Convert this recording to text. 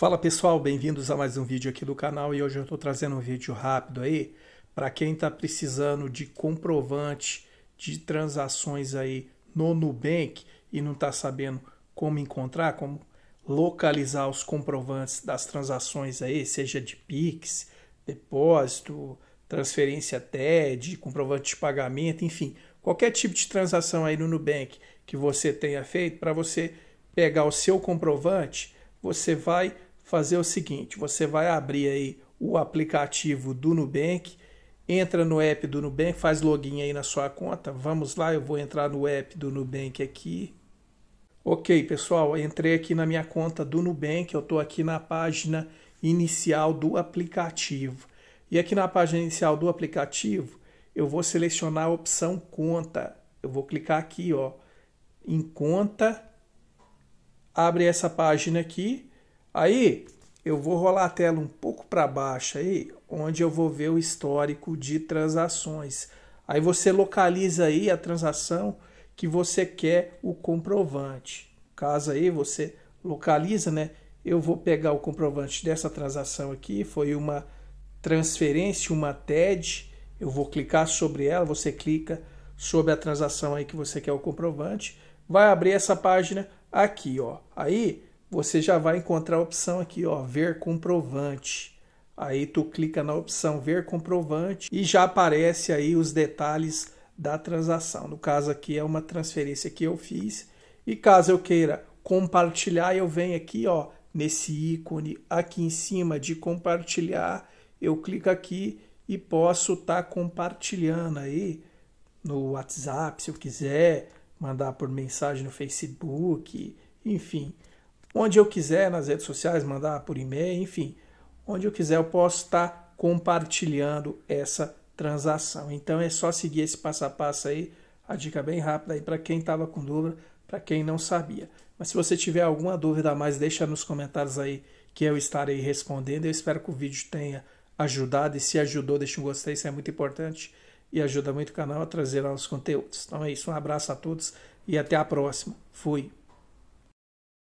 Fala pessoal, bem-vindos a mais um vídeo aqui do canal e hoje eu estou trazendo um vídeo rápido aí para quem está precisando de comprovante de transações aí no Nubank e não está sabendo como encontrar, como localizar os comprovantes das transações aí, seja de Pix, depósito, transferência TED, comprovante de pagamento, enfim, qualquer tipo de transação aí no Nubank que você tenha feito, para você pegar o seu comprovante, você vai fazer o seguinte: você vai abrir aí o aplicativo do Nubank, entra no app do Nubank, faz login aí na sua conta. Vamos lá, eu vou entrar no app do Nubank aqui. Ok, pessoal, entrei aqui na minha conta do Nubank, eu estou aqui na página inicial do aplicativo. E aqui na página inicial do aplicativo, eu vou selecionar a opção conta. Eu vou clicar aqui, ó, em conta. Abre essa página aqui Aí eu vou rolar a tela um pouco para baixo aí, onde eu vou ver o histórico de transações. Aí você localiza aí a transação que você quer o comprovante. Caso aí você localiza, né? Eu vou pegar o comprovante dessa transação aqui, foi uma transferência, uma TED. Eu vou clicar sobre ela, você clica sobre a transação aí que você quer o comprovante, vai abrir essa página aqui, ó. Aí você já vai encontrar a opção aqui, ó, ver comprovante. Aí tu clica na opção ver comprovante e já aparece aí os detalhes da transação. No caso aqui é uma transferência que eu fiz e caso eu queira compartilhar, eu venho aqui, ó, nesse ícone aqui em cima de compartilhar, eu clico aqui e posso estar tá compartilhando aí no WhatsApp, se eu quiser, mandar por mensagem no Facebook, enfim onde eu quiser, nas redes sociais, mandar por e-mail, enfim, onde eu quiser eu posso estar compartilhando essa transação. Então é só seguir esse passo a passo aí, a dica bem rápida aí para quem estava com dúvida, para quem não sabia. Mas se você tiver alguma dúvida a mais, deixa nos comentários aí que eu estarei respondendo. Eu espero que o vídeo tenha ajudado e se ajudou, deixa um gostei, isso é muito importante e ajuda muito o canal a trazer novos conteúdos. Então é isso, um abraço a todos e até a próxima. Fui.